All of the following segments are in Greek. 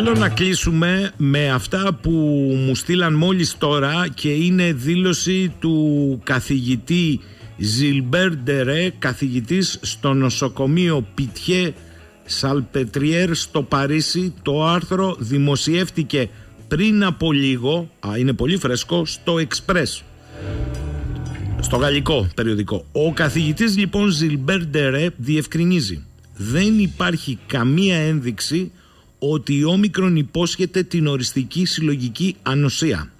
Θέλω να κλείσουμε με αυτά που μου στείλαν μόλις τώρα και είναι δήλωση του καθηγητή Ζιλμπέρντερε, καθηγητής στο νοσοκομείο Πιτιέ Σαλπετριέρ στο Παρίσι. Το άρθρο δημοσιεύτηκε πριν από λίγο, α, είναι πολύ φρέσκο, στο Express. Στο γαλλικό περιοδικό. Ο καθηγητής λοιπόν Ζιλμπέρντερε διευκρινίζει. Δεν υπάρχει καμία ένδειξη ότι η Όμικρον υπόσχεται την οριστική συλλογική ανοσία.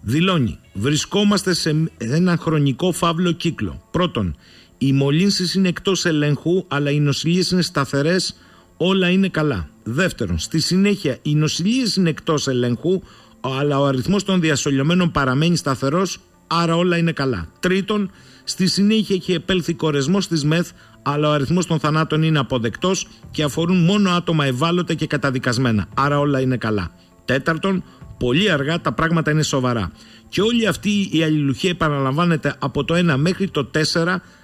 Δηλώνει, βρισκόμαστε σε ένα χρονικό φαύλο κύκλο. Πρώτον, οι μολύνσεις είναι εκτός ελέγχου, αλλά οι νοσηλίες είναι σταθερές, όλα είναι καλά. Δεύτερον, στη συνέχεια οι νοσηλίες είναι εκτός ελέγχου, αλλά ο αριθμός των διασωλωμένων παραμένει σταθερός, άρα όλα είναι καλά. Τρίτον, στη συνέχεια έχει επέλθει κορεσμός της ΜΕΘ, αλλά ο αριθμός των θανάτων είναι αποδεκτός και αφορούν μόνο άτομα ευάλωτα και καταδικασμένα. Άρα όλα είναι καλά. Τέταρτον, πολύ αργά τα πράγματα είναι σοβαρά. Και όλη αυτή η αλληλουχία επαναλαμβάνεται από το 1 μέχρι το 4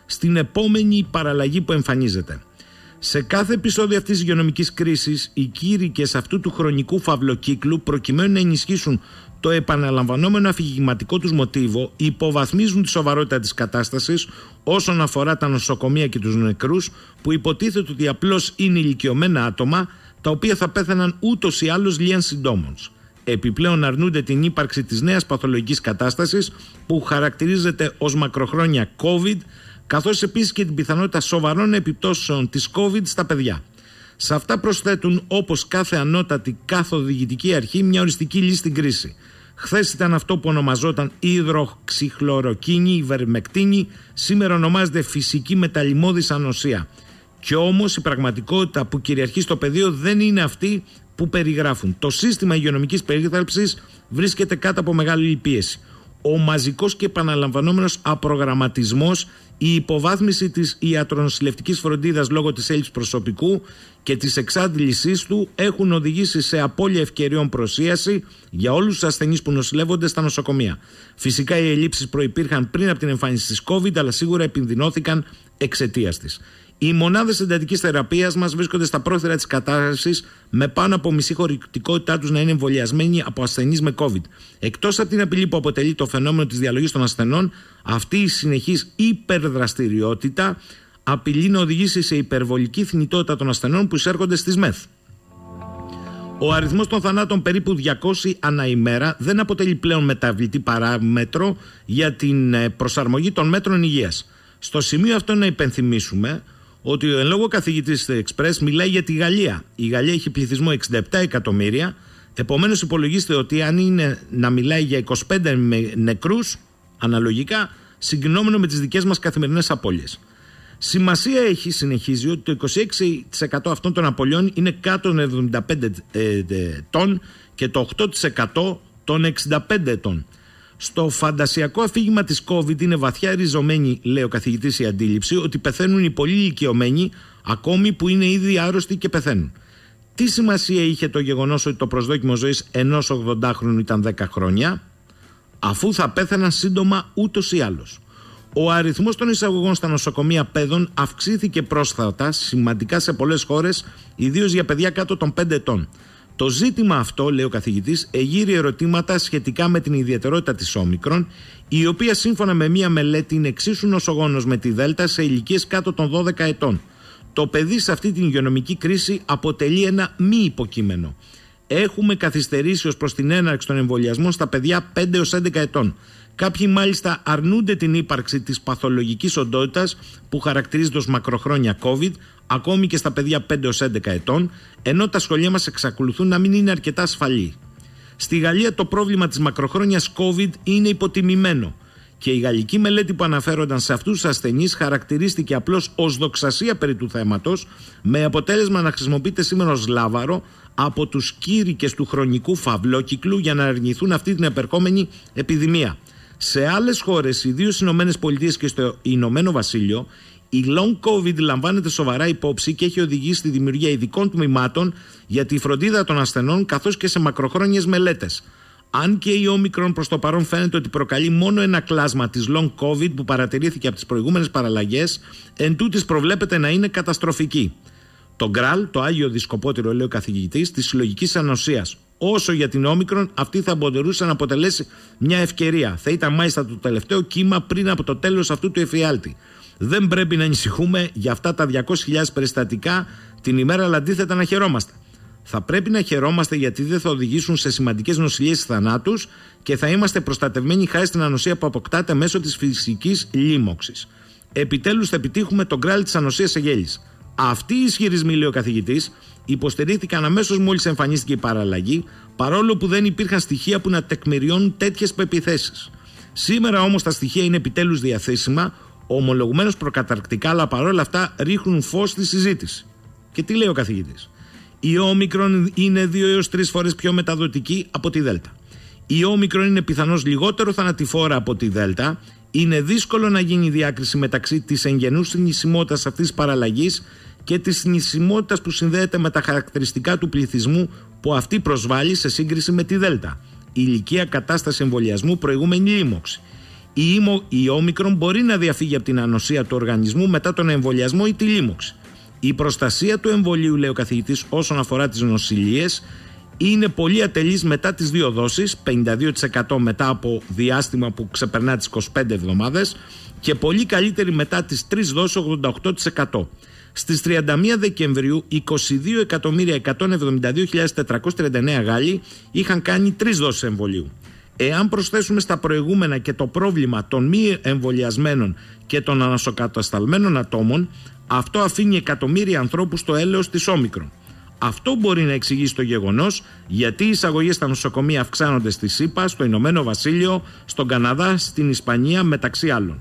στην επόμενη παραλλαγή που εμφανίζεται. Σε κάθε επεισόδιο αυτής της υγειονομικής κρίσης, οι κήρυκες αυτού του χρονικού φαυλοκύκλου, προκειμένου να ενισχύσουν το επαναλαμβανόμενο αφηγηματικό τους μοτίβο υποβαθμίζουν τη σοβαρότητα της κατάστασης όσον αφορά τα νοσοκομεία και τους νεκρούς, που υποτίθεται ότι απλώς είναι ηλικιωμένα άτομα τα οποία θα πέθαναν ούτως ή άλλως λίγαν συντόμων. Επιπλέον αρνούνται την ύπαρξη της νέας παθολογικής κατάστασης που χαρακτηρίζεται ως μακροχρόνια COVID καθώς επίσης και την πιθανότητα σοβαρών επιπτώσεων της COVID στα παιδιά. Σε αυτά προσθέτουν όπως κάθε ανώτατη καθοδηγητική αρχή μια οριστική λύση στην κρίση. Χθες ήταν αυτό που ονομαζόταν υδροξυχλωροκίνη, υβερμεκτίνη, σήμερα ονομάζεται φυσική μεταλλιμώδης ανοσία. Και όμως η πραγματικότητα που κυριαρχεί στο πεδίο δεν είναι αυτή που περιγράφουν. Το σύστημα υγειονομικής περίθαλψης βρίσκεται κάτω από μεγάλη πίεση. Ο μαζικός και επαναλαμβανόμενος απρογραμματισμός η υποβάθμιση της ιατρονοσηλευτικής φροντίδας λόγω της έλλειψης προσωπικού και της εξάντλησής του έχουν οδηγήσει σε απώλεια ευκαιριών προσίαση για όλους τους ασθενείς που νοσηλεύονται στα νοσοκομεία. Φυσικά οι ελλείψεις προϋπήρχαν πριν από την εμφάνιση της COVID αλλά σίγουρα επιδεινώθηκαν εξαιτίας της. Οι μονάδες εντατικής θεραπείας μας βρίσκονται στα πρόθυρα της κατάστασης με πάνω από μισή χωρητικότητά τους να είναι εμβολιασμένοι από ασθενείς με COVID. Εκτός από την απειλή που αποτελεί το φαινόμενο της διαλογής των ασθενών, αυτή η συνεχής υπερδραστηριότητα απειλεί να οδηγήσει σε υπερβολική θνητότητα των ασθενών που εισέρχονται στις ΜΕΘ. Ο αριθμός των θανάτων περίπου 200 ανά ημέρα δεν αποτελεί πλέον μεταβλητή παράμετρο για την ε, προσαρμογή των μέτρων υγείας. Στο σημείο αυτό να υπενθυμίσουμε ότι ο εν λόγω καθηγητής Express μιλάει για τη Γαλλία. Η Γαλλία έχει πληθυσμό 67 εκατομμύρια. Επομένως, υπολογίστε ότι αν είναι να μιλάει για 25 νεκρούς, αναλογικά, συγκρινόμενο με τις δικές μας καθημερινές απώλειες. Σημασία έχει, συνεχίζει, ότι το 26% αυτών των απολειών είναι κάτω των 75 ετών ε, και το 8% των 65 ετών. Στο φαντασιακό αφήγημα της COVID είναι βαθιά ριζωμένη, λέει ο καθηγητής, η αντίληψη ότι πεθαίνουν οι πολύ ηλικιωμένοι, ακόμη που είναι ήδη άρρωστοι και πεθαίνουν. Τι σημασία είχε το γεγονός ότι το προσδόκιμο ζωής ενός 80χρονου ήταν 10 χρόνια, αφού θα πέθαναν σύντομα ούτως ή άλλως. Ο αριθμός των εισαγωγών στα νοσοκομεία παιδών αυξήθηκε πρόσφατα σημαντικά σε πολλές χώρες, ιδίως για παιδιά κάτω των 5 ετών. Το ζήτημα αυτό, λέει ο καθηγητής, εγείρει ερωτήματα σχετικά με την ιδιαιτερότητα της όμικρον, η οποία σύμφωνα με μία μελέτη είναι εξίσου νοσογόνος με τη Δέλτα σε ηλικίες κάτω των 12 ετών. Το παιδί σε αυτή την υγειονομική κρίση αποτελεί ένα μη υποκείμενο. Έχουμε καθυστερήσει ως προς την έναρξη των εμβολιασμών στα παιδιά 5 έω 11 ετών. Κάποιοι μάλιστα αρνούνται την ύπαρξη της παθολογικής οντότητας που χαρακτηρίζεται ως μακροχρόνια COVID, ακόμη και στα παιδιά 5-11 ετών, ενώ τα σχολεία μας εξακολουθούν να μην είναι αρκετά ασφαλή. Στη Γαλλία το πρόβλημα της μακροχρόνιας COVID είναι υποτιμημένο και η γαλλική μελέτη που αναφέρονταν σε αυτούς τους ασθενείς χαρακτηρίστηκε απλώς ως δοξασία περί του θέματος, με αποτέλεσμα να χρησιμοποιείται σήμερα ως λάβαρο από τους κήρυκες του χρονικού φαυλόκυκλου για να αρνηθούν αυτή την επερχόμενη επιδημία. Σε άλλες χώρες, ιδίως στις ΗΠΑ και στο Ηνωμένο Βασίλειο, η long COVID λαμβάνεται σοβαρά υπόψη και έχει οδηγήσει στη δημιουργία ειδικών τμήματων για τη φροντίδα των ασθενών καθώς και σε μακροχρόνιες μελέτες. Αν και η όμικρον προς το παρόν φαίνεται ότι προκαλεί μόνο ένα κλάσμα της long COVID που παρατηρήθηκε από τις προηγούμενες παραλλαγές, εν προβλέπεται να είναι καταστροφική. Το γκραλ, το Άγιο Δισκοπότηρο, λέει ο καθηγητής, της συλλογικής ανοσίας. Όσο για την όμικρον, αυτή θα μπορούσε να αποτελέσει μια ευκαιρία. Θα ήταν μάλιστα το τελευταίο κύμα πριν από το τέλος αυτού του εφιάλτη. Δεν πρέπει να ανησυχούμε για αυτά τα 200.000 περιστατικά την ημέρα, αλλά αντίθετα να χαιρόμαστε. Θα πρέπει να χαιρόμαστε γιατί δεν θα οδηγήσουν σε σημαντικές νοσηλίες θανάτους και θα είμαστε προστατευμένοι χάρη στην ανοσία που αποκτάται μέσω της φυσικής λίμωξης. Επιτέλους θα επιτύχουμε τον κράλι της ανοσίας σε Αυτοί οι ισχυρισμοί, λέει ο καθηγητής, υποστηρίχθηκαν αμέσως μόλις εμφανίστηκε η παραλλαγή, παρόλο που δεν υπήρχαν στοιχεία που να τεκμηριώνουν τέτοιες πεπιθέσεις. Σήμερα όμως τα στοιχεία είναι επιτέλους διαθέσιμα, ομολογουμένως προκαταρκτικά, αλλά παρόλα αυτά ρίχνουν φως στη συζήτηση. Και τι λέει ο καθηγητής. Η όμικρον είναι δύο έως τρεις φορές πιο μεταδοτική από τη Δέλτα. Η όμικρον είναι πιθανώς λιγότερο θανατηφόρα από τη Δέλτα. Είναι δύσκολο να γίνει η διάκριση μεταξύ της εγγενούς θνησιμότητας αυτής τη παραλλαγής και της θνησιμότητας που συνδέεται με τα χαρακτηριστικά του πληθυσμού που αυτή προσβάλλει σε σύγκριση με τη Δέλτα. Η ηλικία κατάσταση εμβολιασμού προηγούμενη λίμωξη η, ήμο, η όμικρον μπορεί να διαφύγει από την ανοσία του οργανισμού μετά τον εμβολιασμό ή τη λίμωξη. Η προστασία του εμβολίου, λέει ο καθηγητής, όσον αφορά τις νοσηλίες, είναι πολύ ατελής μετά τις δύο δόσεις, 52% μετά από διάστημα που ξεπερνά τις 25 εβδομάδες και πολύ καλύτερη μετά τις τρεις δόσεις 88%. Στις 31 Δεκεμβρίου 22.172.439 Γάλλοι είχαν κάνει τρεις δόσεις εμβολίου. Εάν προσθέσουμε στα προηγούμενα και το πρόβλημα των μη εμβολιασμένων και των ανασοκατασταλμένων ατόμων, αυτό αφήνει εκατομμύρια ανθρώπους στο έλεος της Όμικρον. Αυτό μπορεί να εξηγήσει το γεγονός γιατί οι εισαγωγές στα νοσοκομεία αυξάνονται στη ΣΥΠΑ, στο Ηνωμένο Βασίλειο, στον Καναδά, στην Ισπανία μεταξύ άλλων.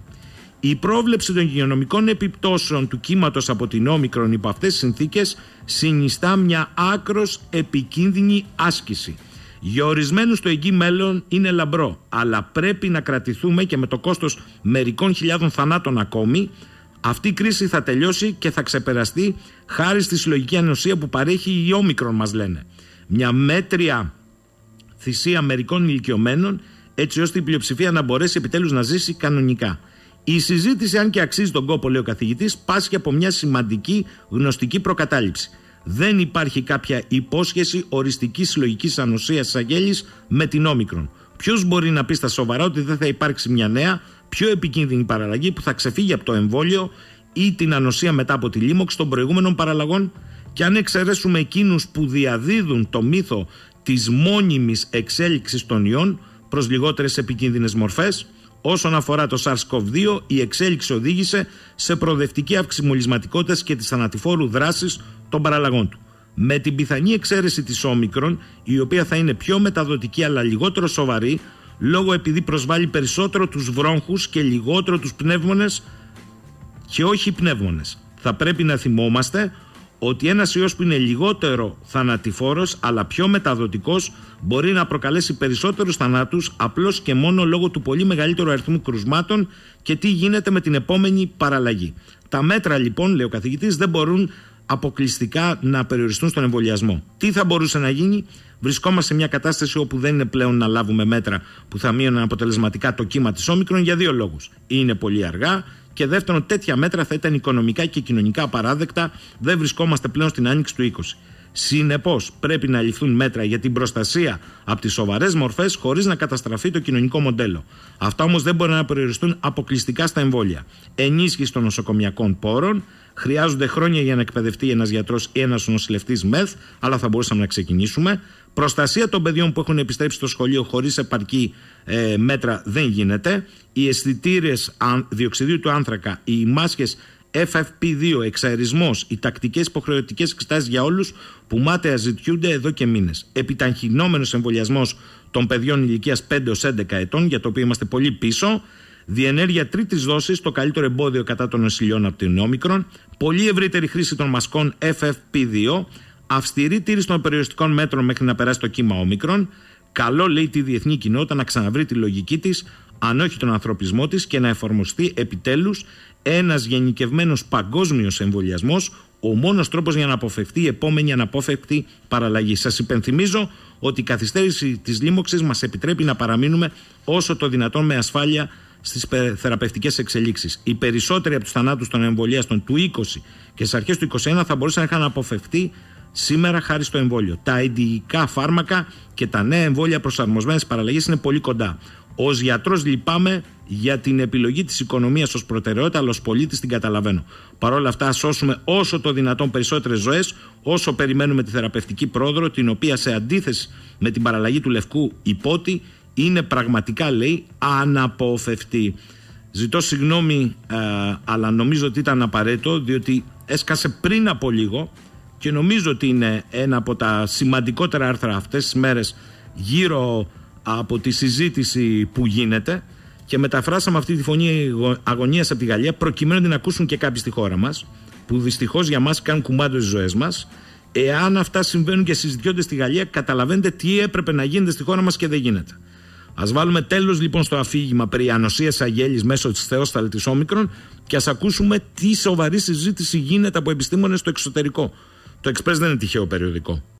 Η πρόβλεψη των υγειονομικών επιπτώσεων του κύματος από την Όμικρον υπό αυτές τις συνθήκες συνιστά μια άκρος επικίνδυνη άσκηση. Για ορισμένους το εγγύ μέλλον είναι λαμπρό, αλλά πρέπει να κρατηθούμε και με το κόστος μερικών χιλιάδων θανάτων ακόμη. Αυτή η κρίση θα τελειώσει και θα ξεπεραστεί χάρη στη συλλογική ανοσία που παρέχει η όμικρον, μας λένε. Μια μέτρια θυσία μερικών ηλικιωμένων, έτσι ώστε η πλειοψηφία να μπορέσει επιτέλους να ζήσει κανονικά. Η συζήτηση, αν και αξίζει τον κόπο, λέει ο καθηγητής, πάσχει από μια σημαντική γνωστική προκατάληψη δεν υπάρχει κάποια υπόσχεση οριστικής συλλογικής ανοσίας της αγγέλης με την όμικρον. Ποιος μπορεί να πει στα σοβαρά ότι δεν θα υπάρξει μια νέα, πιο επικίνδυνη παραλλαγή που θα ξεφύγει από το εμβόλιο ή την ανοσία μετά από τη λίμωξη των προηγούμενων παραλλαγών. Και αν εξαιρέσουμε εκείνους που διαδίδουν το μύθο της μόνιμης εξέλιξης των ιών προς λιγότερες επικίνδυνες μορφές, Όσον αφορά το SARS-CoV-2, η εξέλιξη οδήγησε σε προοδευτική αύξηση και της θανατηφόρου δράσης των παραλλαγών του. Με την πιθανή εξαίρεση της όμικρον, η οποία θα είναι πιο μεταδοτική αλλά λιγότερο σοβαρή, λόγω επειδή προσβάλλει περισσότερο τους βρόγχους και λιγότερο τους πνεύμονες και όχι πνεύμονες. Θα πρέπει να θυμόμαστε ότι ένας ιός που είναι λιγότερο θανατηφόρος, αλλά πιο μεταδοτικός, μπορεί να προκαλέσει περισσότερους θανάτους, απλώς και μόνο λόγω του πολύ μεγαλύτερου αριθμού κρουσμάτων και τι γίνεται με την επόμενη παραλλαγή. Τα μέτρα λοιπόν, λέει ο Καθηγήτη, δεν μπορούν αποκλειστικά να περιοριστούν στον εμβολιασμό. Τι θα μπορούσε να γίνει, βρισκόμαστε σε μια κατάσταση όπου δεν είναι πλέον να λάβουμε μέτρα που θα μείωναν αποτελεσματικά το κύμα της Όμικρον για δύο λόγους. Είναι πολύ αργά, και δεύτερον, τέτοια μέτρα θα ήταν οικονομικά και κοινωνικά απαράδεκτα. Δεν βρισκόμαστε πλέον στην άνοιξη του 20. Συνεπώς, πρέπει να ληφθούν μέτρα για την προστασία από τις σοβαρές μορφές χωρίς να καταστραφεί το κοινωνικό μοντέλο. Αυτά όμως δεν μπορούν να περιοριστούν αποκλειστικά στα εμβόλια. Ενίσχυση των νοσοκομιακών πόρων, Χρειάζονται χρόνια για να εκπαιδευτεί ένας γιατρός ή ένας νοσηλευτής ΜΕΘ, αλλά θα μπορούσαμε να ξεκινήσουμε. Προστασία των παιδιών που έχουν επιστρέψει στο σχολείο χωρίς επαρκή ε, μέτρα δεν γίνεται. Οι αισθητήρες διοξιδίου του άνθρακα, οι μάσκες FFP2, εξαερισμός, οι τακτικές υποχρεωτικές εξετάσεις για όλους που μάταια ζητιούνται εδώ και μήνες. Επιταχυνόμενο εμβολιασμός των παιδιών ηλικίας 5-11 ετών, για το οποίο είμαστε πολύ πίσω διενέργεια τρίτης δόσης, το καλύτερο εμπόδιο κατά των νοσηλιών από την όμικρον, πολύ ευρύτερη χρήση των μασκών FFP2, αυστηρή τήρηση των περιοριστικών μέτρων μέχρι να περάσει το κύμα όμικρον. Καλό λέει τη διεθνή κοινότητα να ξαναβρει τη λογική της, αν όχι τον ανθρωπισμό της, και να εφαρμοστεί επιτέλους ένας γενικευμένος παγκόσμιος εμβολιασμός, ο μόνος τρόπος για να αποφευθεί η επόμενη αναπόφευκτη παραλλαγή. Σας υπενθυμίζω ότι η καθυστέρηση της λίμωξης μας επιτρέπει να παραμείνουμε όσο το δυνατόν με ασφάλεια στις θεραπευτικές εξελίξεις. Οι περισσότεροι από τους θανάτους των εμβολιαστών του 20 και στις αρχές του 21 θα μπορούσαν να είχαν αποφευθεί σήμερα χάρη στο εμβόλιο. Τα ειδικά φάρμακα και τα νέα εμβόλια προσαρμοσμένες παραλλαγές είναι πολύ κοντά. Ως γιατρός, λυπάμαι για την επιλογή της οικονομίας ως προτεραιότητα, αλλά ως πολίτης την καταλαβαίνω. Παρ' όλα αυτά, σώσουμε όσο το δυνατόν περισσότερες ζωές, όσο περιμένουμε τη θεραπευτική πρόοδο, την οποία σε αντίθεση με την παραλλαγή του λευκού υπότη, είναι πραγματικά λέει αναποφευτή. Ζητώ συγγνώμη ε, αλλά νομίζω ότι ήταν απαραίτητο διότι έσκασε πριν από λίγο και νομίζω ότι είναι ένα από τα σημαντικότερα άρθρα αυτές τις μέρες γύρω από τη συζήτηση που γίνεται και μεταφράσαμε αυτή τη φωνή αγωνίας από τη Γαλλία προκειμένου να την ακούσουν και κάποιοι στη χώρα μας που δυστυχώς για μας κάνουν κουμάντο στις ζωές μας εάν αυτά συμβαίνουν και συζητιόνται στη Γαλλία καταλαβαίνετε τι έπρεπε να γίνεται στη χώρα μας και δεν γίνεται. Ας βάλουμε τέλος λοιπόν στο αφήγημα περί ανοσίας αγέλης μέσω της θεόσταλη τη Όμικρον και ας ακούσουμε τι σοβαρή συζήτηση γίνεται από επιστήμονες στο εξωτερικό. Το Express δεν είναι τυχαίο περιοδικό.